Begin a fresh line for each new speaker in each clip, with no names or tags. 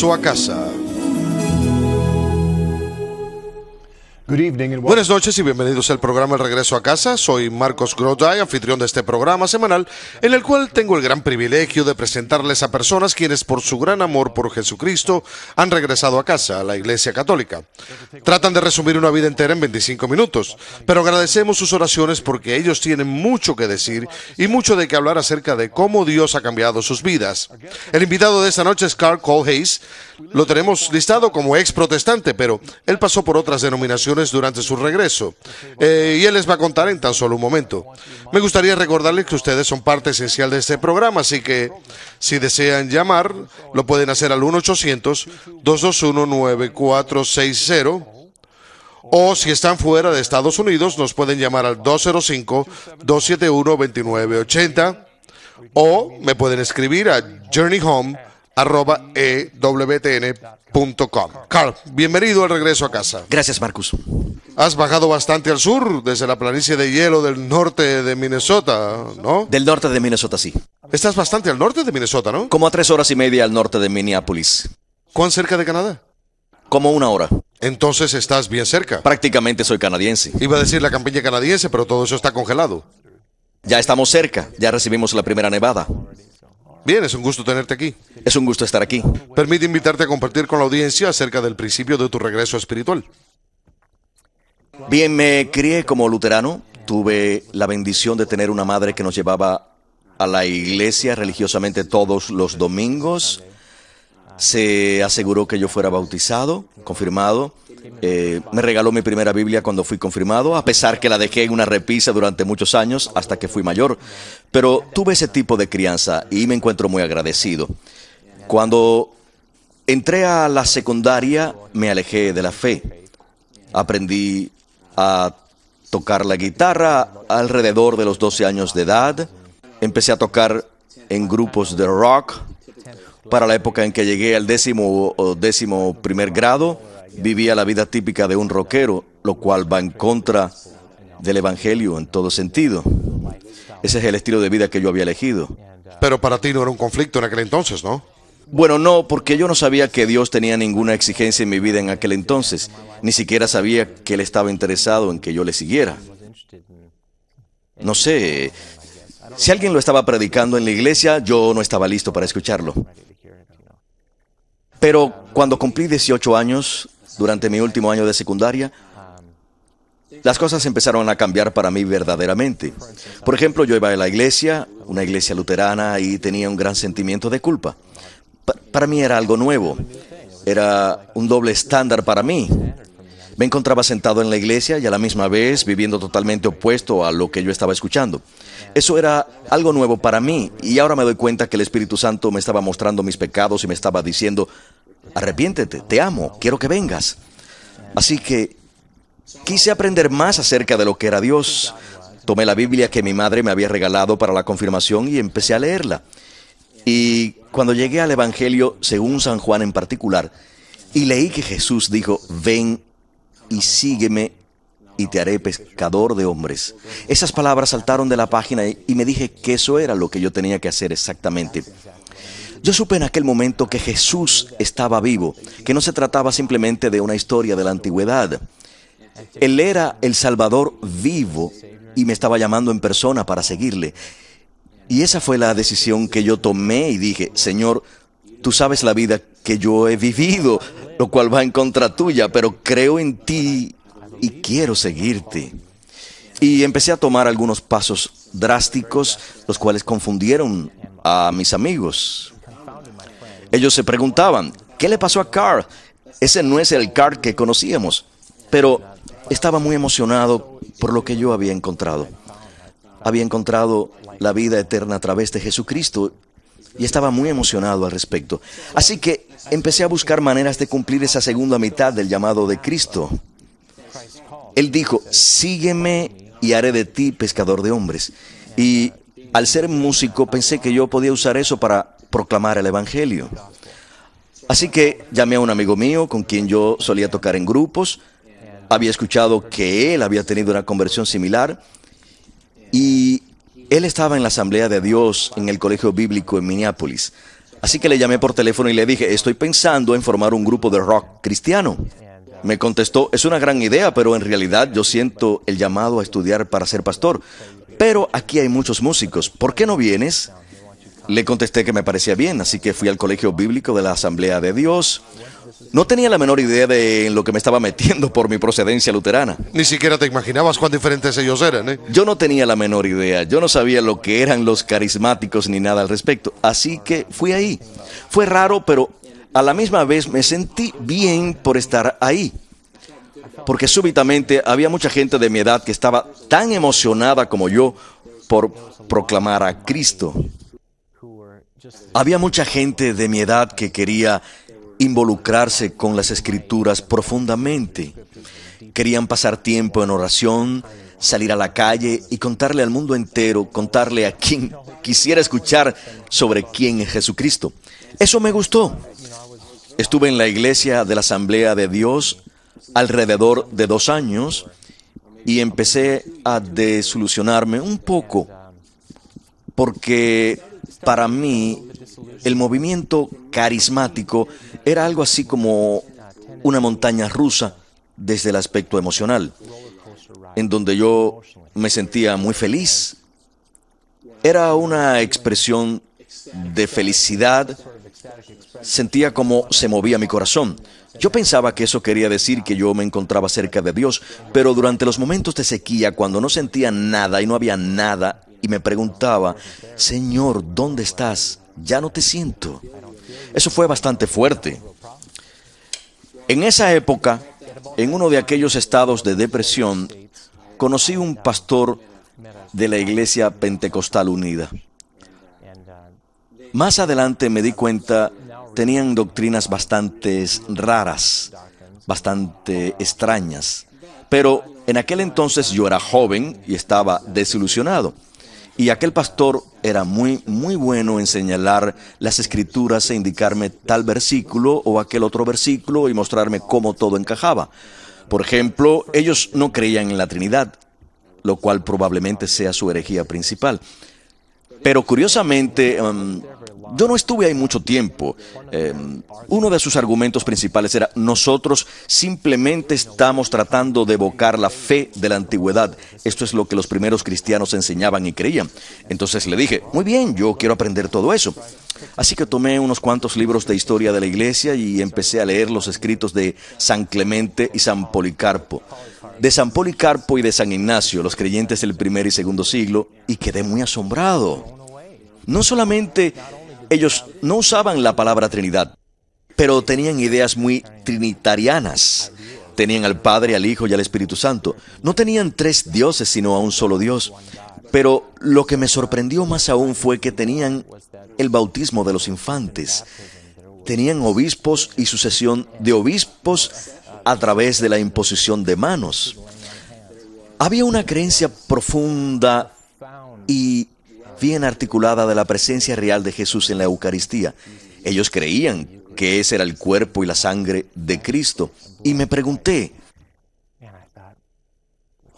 sua casa. Buenas noches y bienvenidos al programa El Regreso a Casa. Soy Marcos Groday, anfitrión de este programa semanal, en el cual tengo el gran privilegio de presentarles a personas quienes por su gran amor por Jesucristo han regresado a casa, a la Iglesia Católica. Tratan de resumir una vida entera en 25 minutos, pero agradecemos sus oraciones porque ellos tienen mucho que decir y mucho de qué hablar acerca de cómo Dios ha cambiado sus vidas. El invitado de esta noche es Carl Cole Hayes. Lo tenemos listado como ex protestante, pero él pasó por otras denominaciones durante su regreso eh, y él les va a contar en tan solo un momento. Me gustaría recordarles que ustedes son parte esencial de este programa, así que si desean llamar, lo pueden hacer al 1-800-221-9460. O si están fuera de Estados Unidos, nos pueden llamar al 205-271-2980. O me pueden escribir a Home arroba ewtn.com. Carl, bienvenido al regreso a casa. Gracias, Marcus. Has bajado bastante al sur, desde la planicie de hielo del norte de Minnesota, ¿no? Del norte
de Minnesota, sí. Estás bastante al norte de Minnesota, ¿no? Como a tres horas y media al norte de Minneapolis. ¿Cuán cerca de Canadá? Como una hora. Entonces estás bien cerca. Prácticamente soy canadiense. Iba a decir la campiña canadiense, pero todo eso está congelado. Ya estamos cerca, ya recibimos la primera nevada. Bien, es un gusto tenerte aquí. Es un gusto estar aquí. Permite invitarte a compartir con la audiencia acerca del principio de
tu regreso espiritual.
Bien, me crié como luterano. Tuve la bendición de tener una madre que nos llevaba a la iglesia religiosamente todos los domingos. Se aseguró que yo fuera bautizado, confirmado. Eh, me regaló mi primera Biblia cuando fui confirmado, a pesar que la dejé en una repisa durante muchos años hasta que fui mayor. Pero tuve ese tipo de crianza y me encuentro muy agradecido. Cuando entré a la secundaria me alejé de la fe. Aprendí a tocar la guitarra alrededor de los 12 años de edad. Empecé a tocar en grupos de rock para la época en que llegué al décimo o décimo primer grado vivía la vida típica de un rockero, lo cual va en contra del Evangelio en todo sentido. Ese es el estilo de vida que yo había elegido. Pero para ti no era un conflicto en aquel entonces, ¿no? Bueno, no, porque yo no sabía que Dios tenía ninguna exigencia en mi vida en aquel entonces. Ni siquiera sabía que Él estaba interesado en que yo le siguiera. No sé, si alguien lo estaba predicando en la iglesia, yo no estaba listo para escucharlo. Pero cuando cumplí 18 años, durante mi último año de secundaria, las cosas empezaron a cambiar para mí verdaderamente. Por ejemplo, yo iba a la iglesia, una iglesia luterana, y tenía un gran sentimiento de culpa. para mí era algo nuevo, era un doble estándar para mí. Me encontraba sentado en la iglesia y a la misma vez viviendo totalmente opuesto a lo que yo estaba escuchando. Eso era algo nuevo para mí y ahora me doy cuenta que el Espíritu Santo me estaba mostrando mis pecados y me estaba diciendo, arrepiéntete, te amo, quiero que vengas. Así que quise aprender más acerca de lo que era Dios. Tomé la Biblia que mi madre me había regalado para la confirmación y empecé a leerla. Y cuando llegué al Evangelio según San Juan en particular, y leí que Jesús dijo, ven y sígueme y te haré pescador de hombres. Esas palabras saltaron de la página y me dije que eso era lo que yo tenía que hacer exactamente. Yo supe en aquel momento que Jesús estaba vivo, que no se trataba simplemente de una historia de la antigüedad. Él era el Salvador vivo y me estaba llamando en persona para seguirle. Y esa fue la decisión que yo tomé y dije, Señor, tú sabes la vida que yo he vivido, lo cual va en contra tuya, pero creo en ti y quiero seguirte. Y empecé a tomar algunos pasos drásticos, los cuales confundieron a mis amigos. Ellos se preguntaban, ¿qué le pasó a Carl? Ese no es el Carl que conocíamos, pero estaba muy emocionado por lo que yo había encontrado. Había encontrado la vida eterna a través de Jesucristo y estaba muy emocionado al respecto. Así que empecé a buscar maneras de cumplir esa segunda mitad del llamado de Cristo. Él dijo, sígueme y haré de ti pescador de hombres. Y al ser músico pensé que yo podía usar eso para proclamar el Evangelio. Así que llamé a un amigo mío con quien yo solía tocar en grupos. Había escuchado que él había tenido una conversión similar y él estaba en la Asamblea de Dios en el Colegio Bíblico en Minneapolis. Así que le llamé por teléfono y le dije, estoy pensando en formar un grupo de rock cristiano. Me contestó, es una gran idea, pero en realidad yo siento el llamado a estudiar para ser pastor. Pero aquí hay muchos músicos, ¿por qué no vienes? Le contesté que me parecía bien, así que fui al colegio bíblico de la Asamblea de Dios. No tenía la menor idea de lo que me estaba metiendo por mi procedencia luterana.
Ni siquiera te imaginabas cuán diferentes ellos eran, ¿eh?
Yo no tenía la menor idea, yo no sabía lo que eran los carismáticos ni nada al respecto, así que fui ahí. Fue raro, pero a la misma vez me sentí bien por estar ahí. Porque súbitamente había mucha gente de mi edad que estaba tan emocionada como yo por proclamar a Cristo. Había mucha gente de mi edad que quería involucrarse con las escrituras profundamente. Querían pasar tiempo en oración, salir a la calle y contarle al mundo entero, contarle a quien quisiera escuchar sobre quién es Jesucristo. Eso me gustó. Estuve en la iglesia de la Asamblea de Dios alrededor de dos años y empecé a desilusionarme un poco porque para mí, el movimiento carismático era algo así como una montaña rusa desde el aspecto emocional, en donde yo me sentía muy feliz. Era una expresión de felicidad, sentía como se movía mi corazón. Yo pensaba que eso quería decir que yo me encontraba cerca de Dios, pero durante los momentos de sequía, cuando no sentía nada y no había nada y me preguntaba, Señor, ¿dónde estás? Ya no te siento. Eso fue bastante fuerte. En esa época, en uno de aquellos estados de depresión, conocí un pastor de la Iglesia Pentecostal Unida. Más adelante me di cuenta, tenían doctrinas bastante raras, bastante extrañas, pero en aquel entonces yo era joven y estaba desilusionado. Y aquel pastor era muy, muy bueno en señalar las escrituras e indicarme tal versículo o aquel otro versículo y mostrarme cómo todo encajaba. Por ejemplo, ellos no creían en la Trinidad, lo cual probablemente sea su herejía principal. Pero curiosamente, em, yo no estuve ahí mucho tiempo. Eh, uno de sus argumentos principales era, nosotros simplemente estamos tratando de evocar la fe de la antigüedad. Esto es lo que los primeros cristianos enseñaban y creían. Entonces le dije, muy bien, yo quiero aprender todo eso. Así que tomé unos cuantos libros de historia de la iglesia y empecé a leer los escritos de San Clemente y San Policarpo. De San Policarpo y de San Ignacio, los creyentes del primer y segundo siglo, y quedé muy asombrado. No solamente ellos no usaban la palabra Trinidad, pero tenían ideas muy trinitarianas. Tenían al Padre, al Hijo y al Espíritu Santo. No tenían tres dioses, sino a un solo Dios. Pero lo que me sorprendió más aún fue que tenían el bautismo de los infantes. Tenían obispos y sucesión de obispos a través de la imposición de manos. Había una creencia profunda y bien articulada de la presencia real de Jesús en la Eucaristía. Ellos creían que ese era el cuerpo y la sangre de Cristo. Y me pregunté,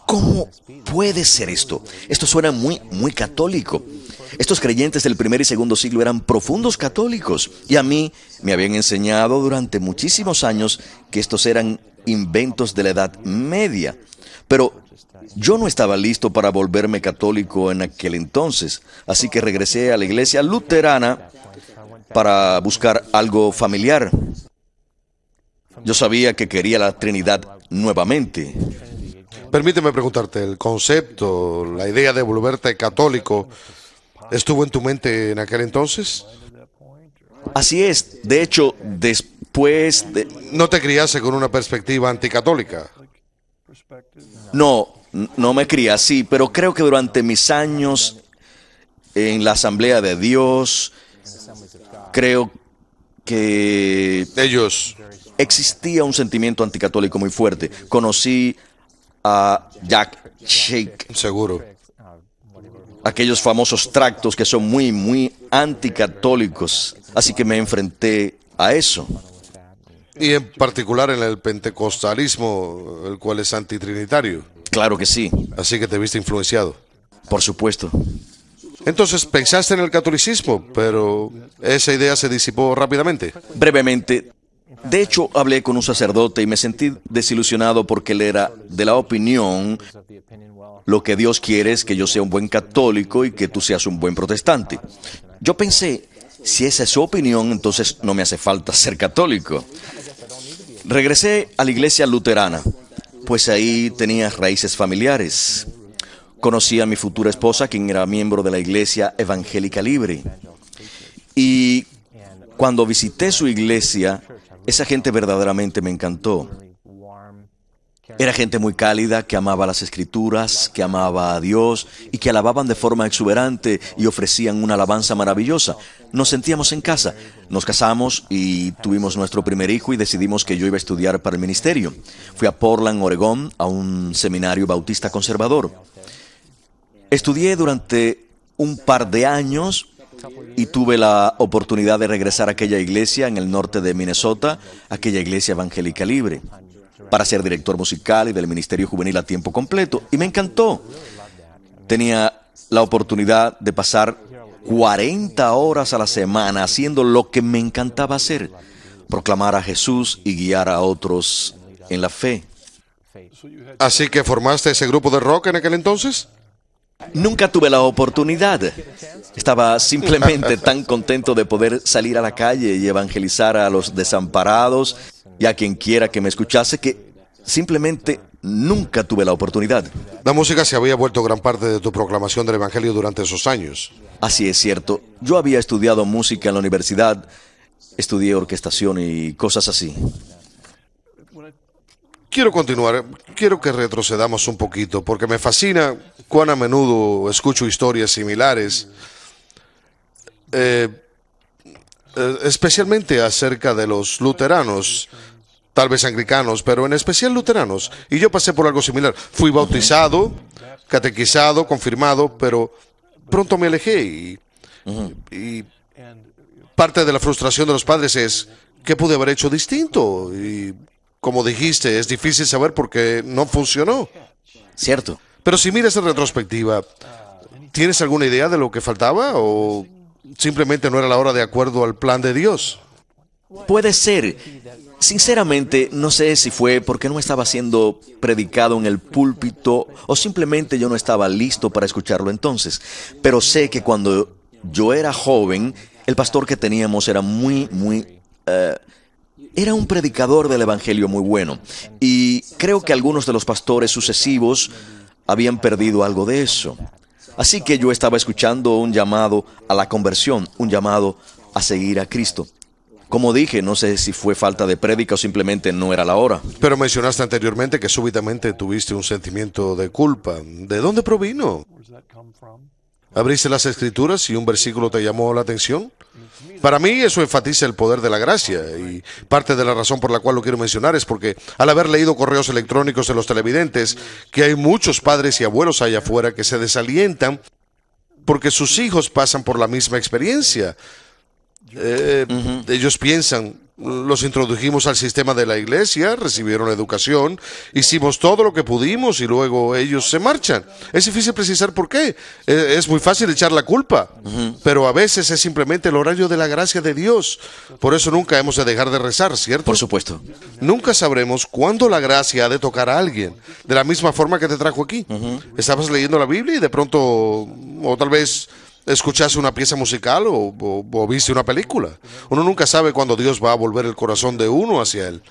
¿cómo puede ser esto? Esto suena muy, muy católico. Estos creyentes del primer y segundo siglo eran profundos católicos y a mí me habían enseñado durante muchísimos años que estos eran inventos de la Edad Media. Pero yo no estaba listo para volverme católico en aquel entonces, así que regresé a la iglesia luterana para buscar algo familiar. Yo sabía que quería la Trinidad nuevamente.
Permíteme preguntarte, el concepto, la idea de volverte católico, ¿estuvo en tu mente en aquel entonces? Así es. De hecho, después de... No te criaste con una perspectiva anticatólica.
No, no me cría así, pero creo que durante mis años en la Asamblea de Dios, creo que ellos existía un sentimiento anticatólico muy fuerte. Conocí a Jack Shake. Seguro. Aquellos famosos tractos que son muy, muy anticatólicos. Así que me enfrenté a eso.
Y en particular en el pentecostalismo, el cual es antitrinitario. Claro que sí. Así que te viste influenciado. Por supuesto. Entonces pensaste
en el catolicismo, pero esa idea se disipó rápidamente. Brevemente. De hecho, hablé con un sacerdote y me sentí desilusionado porque él era de la opinión, lo que Dios quiere es que yo sea un buen católico y que tú seas un buen protestante. Yo pensé, si esa es su opinión, entonces no me hace falta ser católico. Regresé a la iglesia luterana, pues ahí tenía raíces familiares. Conocí a mi futura esposa, quien era miembro de la iglesia evangélica libre. Y cuando visité su iglesia, esa gente verdaderamente me encantó. Era gente muy cálida que amaba las escrituras, que amaba a Dios y que alababan de forma exuberante y ofrecían una alabanza maravillosa. Nos sentíamos en casa. Nos casamos y tuvimos nuestro primer hijo y decidimos que yo iba a estudiar para el ministerio. Fui a Portland, Oregón, a un seminario bautista conservador. Estudié durante un par de años y tuve la oportunidad de regresar a aquella iglesia en el norte de Minnesota, aquella iglesia evangélica libre para ser director musical y del Ministerio Juvenil a tiempo completo. Y me encantó. Tenía la oportunidad de pasar 40 horas a la semana haciendo lo que me encantaba hacer, proclamar a Jesús y guiar a otros en la fe. Así que formaste ese grupo de rock en aquel entonces? Nunca tuve la oportunidad. Estaba simplemente tan contento de poder salir a la calle y evangelizar a los desamparados y a quien quiera que me escuchase que simplemente nunca tuve la oportunidad. La música se había vuelto gran parte de tu proclamación del Evangelio durante esos años. Así es cierto. Yo había estudiado música en la universidad, estudié orquestación y cosas así.
Quiero continuar, quiero que retrocedamos un poquito, porque me fascina cuán a menudo escucho historias similares. Eh, eh, especialmente acerca de los luteranos, tal vez anglicanos, pero en especial luteranos. Y yo pasé por algo similar. Fui bautizado, catequizado, confirmado, pero pronto me alejé y, parte de la frustración de los padres es, ¿qué pude haber hecho distinto? Y como dijiste, es difícil saber por qué no funcionó. Cierto. Pero si miras en retrospectiva, ¿tienes alguna idea de lo que faltaba o
simplemente no era la hora de acuerdo al plan de Dios. Puede ser. Sinceramente, no sé si fue porque no estaba siendo predicado en el púlpito o simplemente yo no estaba listo para escucharlo entonces. Pero sé que cuando yo era joven, el pastor que teníamos era muy, muy... Eh, era un predicador del Evangelio muy bueno. Y creo que algunos de los pastores sucesivos habían perdido algo de eso. Así que yo estaba escuchando un llamado a la conversión, un llamado a seguir a Cristo. Como dije, no sé si fue falta de prédica o simplemente no era la hora.
Pero mencionaste anteriormente que súbitamente tuviste un sentimiento de culpa. ¿De dónde provino? ¿Abriste las escrituras y un versículo te llamó la atención? Para mí eso enfatiza el poder de la gracia y parte de la razón por la cual lo quiero mencionar es porque al haber leído correos electrónicos de los televidentes, que hay muchos padres y abuelos allá afuera que se desalientan porque sus hijos pasan por la misma experiencia eh, ellos piensan, los introdujimos al sistema de la iglesia, recibieron educación, hicimos todo lo que pudimos y luego ellos se marchan. Es difícil precisar por qué. Eh, es muy fácil echar la culpa, pero a veces es simplemente el horario de la gracia de Dios. Por eso nunca hemos de dejar de rezar, ¿cierto? Por supuesto. Nunca sabremos cuándo la gracia ha de tocar a alguien, de la misma forma que te trajo aquí. Estabas leyendo la Biblia y de pronto, o tal vez escuchaste una pieza musical o, viste una película. Uno nunca sabe cuándo Dios va a volver el corazón de uno hacia Él.